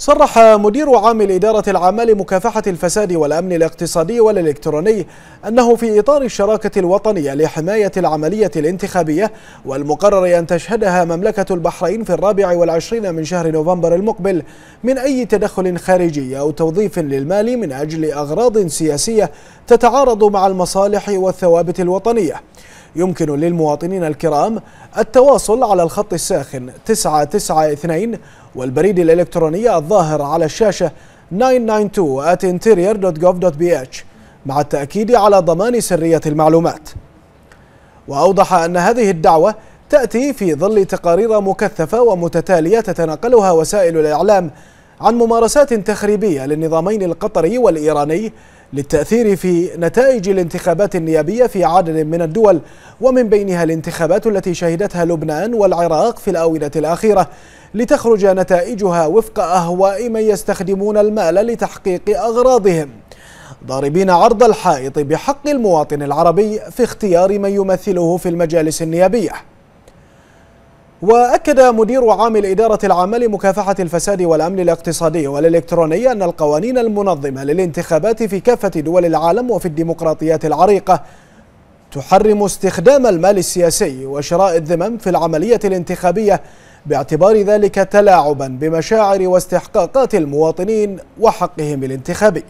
صرح مدير عام الإدارة العامة لمكافحة الفساد والأمن الاقتصادي والإلكتروني أنه في إطار الشراكة الوطنية لحماية العملية الانتخابية والمقرر أن تشهدها مملكة البحرين في الرابع والعشرين من شهر نوفمبر المقبل من أي تدخل خارجي أو توظيف للمال من أجل أغراض سياسية تتعارض مع المصالح والثوابت الوطنية يمكن للمواطنين الكرام التواصل على الخط الساخن 992 والبريد الإلكتروني الظاهر على الشاشة 992@interior.gov.bh مع التأكيد على ضمان سرية المعلومات وأوضح أن هذه الدعوة تأتي في ظل تقارير مكثفة ومتتالية تتناقلها وسائل الإعلام عن ممارسات تخريبية للنظامين القطري والإيراني للتأثير في نتائج الانتخابات النيابية في عدد من الدول ومن بينها الانتخابات التي شهدتها لبنان والعراق في الآونة الأخيرة لتخرج نتائجها وفق أهواء من يستخدمون المال لتحقيق أغراضهم ضاربين عرض الحائط بحق المواطن العربي في اختيار من يمثله في المجالس النيابيه وأكد مدير عام الإدارة العامة لمكافحة الفساد والأمن الاقتصادي والإلكتروني أن القوانين المنظمة للانتخابات في كافة دول العالم وفي الديمقراطيات العريقة تحرم استخدام المال السياسي وشراء الذمم في العملية الانتخابية باعتبار ذلك تلاعبا بمشاعر واستحقاقات المواطنين وحقهم الانتخابي